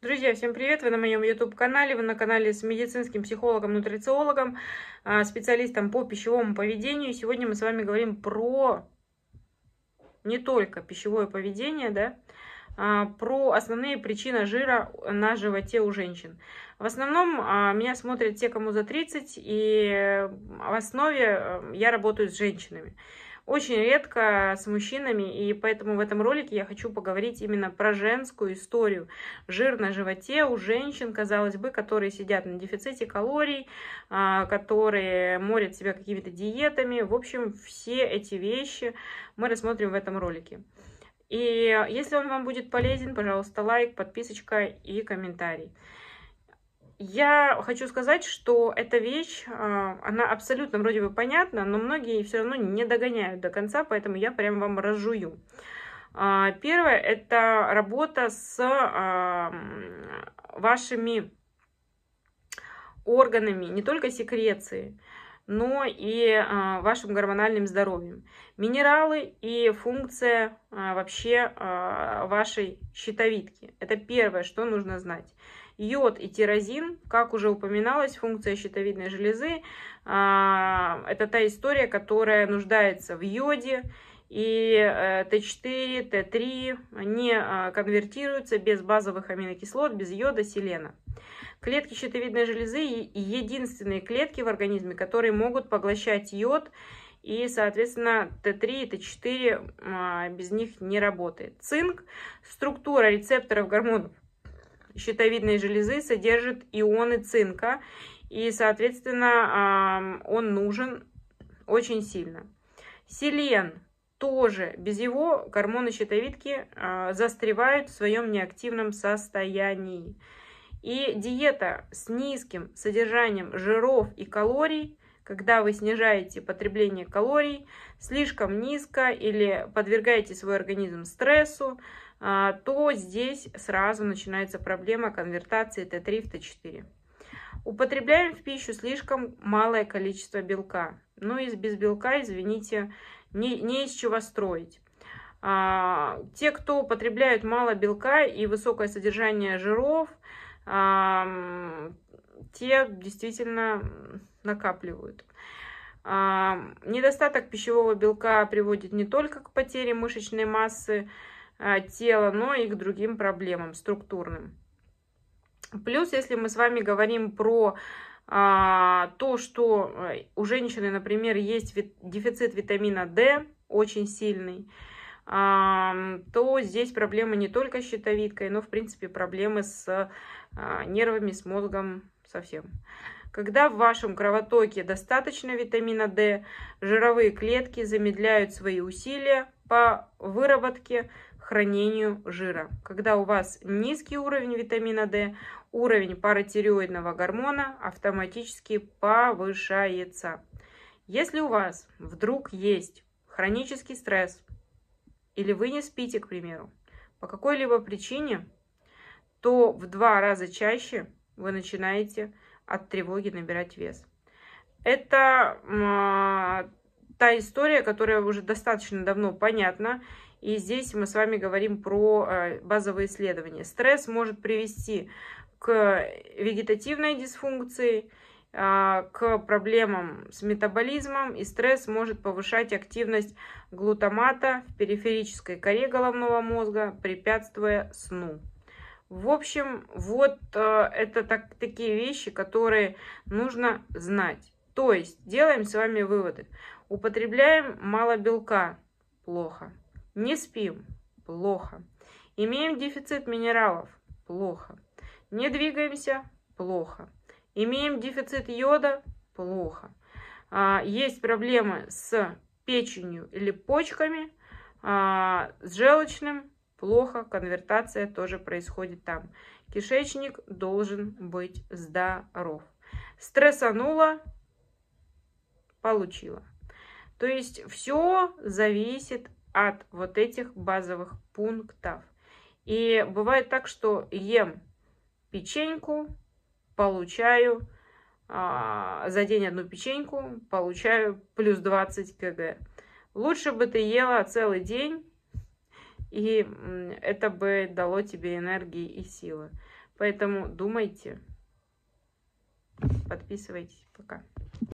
Друзья, всем привет! Вы на моем YouTube-канале, вы на канале с медицинским психологом, нутрициологом, а, специалистом по пищевому поведению. Сегодня мы с вами говорим про не только пищевое поведение, да, а, про основные причины жира на животе у женщин. В основном а, меня смотрят те, кому за 30, и э, в основе э, я работаю с женщинами очень редко с мужчинами, и поэтому в этом ролике я хочу поговорить именно про женскую историю. Жир на животе у женщин, казалось бы, которые сидят на дефиците калорий, а, которые морят себя какими-то диетами. В общем, все эти вещи мы рассмотрим в этом ролике. И если он вам будет полезен, пожалуйста, лайк, подписочка и комментарий. Я хочу сказать, что эта вещь, а, она абсолютно вроде бы понятна, но многие все равно не догоняют до конца, поэтому я прям вам разжую. А, первое – это работа с а, вашими органами, не только секреции, но и а, вашим гормональным здоровьем. Минералы и функция а, вообще а, вашей щитовидки. Это первое, что нужно знать. Йод и тирозин, как уже упоминалось, функция щитовидной железы, это та история, которая нуждается в йоде, и Т4, Т3 не конвертируются без базовых аминокислот, без йода, селена. Клетки щитовидной железы – единственные клетки в организме, которые могут поглощать йод, и, соответственно, Т3 и Т4 а, без них не работает. Цинк – структура рецепторов гормонов щитовидной железы содержит ионы цинка, и, соответственно, он нужен очень сильно. Селен тоже, без его гормоны щитовидки а, застревают в своем неактивном состоянии. И диета с низким содержанием жиров и калорий, когда вы снижаете потребление калорий слишком низко или подвергаете свой организм стрессу, а, то здесь сразу начинается проблема конвертации Т3 в Т4. Употребляем в пищу слишком малое количество белка. Ну и без белка, извините, не, не из чего строить. А, те, кто употребляют мало белка и высокое содержание жиров, те действительно накапливают. Недостаток пищевого белка приводит не только к потере мышечной массы а, тела, но и к другим проблемам структурным. Плюс, если мы с вами говорим про а, то, что э, у женщины, например, есть дефицит витамина D очень сильный, то здесь проблемы не только с щитовидкой, но, в принципе, проблемы с а, нервами, с мозгом совсем. Когда в вашем кровотоке достаточно витамина D, жировые клетки замедляют свои усилия по выработке, хранению жира. Когда у вас низкий уровень витамина D, уровень паратиреоидного гормона автоматически повышается. Если у вас вдруг есть хронический стресс, или вы не спите, к примеру, по какой-либо причине, то в два раза чаще вы начинаете от тревоги набирать вес. Это э, та история, которая уже достаточно давно понятна. И здесь мы с вами говорим про э, базовые исследования. Стресс может привести к э, вегетативной дисфункции – а, к проблемам с метаболизмом и стресс может повышать активность глутамата в периферической коре головного мозга, препятствуя сну. В общем, вот э, это так, такие вещи, которые нужно знать. То есть, делаем с вами выводы. Употребляем мало белка – плохо. Не спим – плохо. Имеем дефицит минералов – плохо. Не двигаемся – плохо. Имеем дефицит йода? Плохо. А, есть проблемы с печенью или почками, а, с желчным? Плохо, конвертация тоже происходит там. Кишечник должен быть здоров. Стрессанула? Получила. То есть все зависит от вот этих базовых пунктов. И бывает так, что ем печеньку, получаю а, за день одну печеньку, получаю плюс 20 кг. Лучше бы ты ела целый день, и это бы дало тебе энергии и силы. Поэтому думайте. Подписывайтесь. Пока.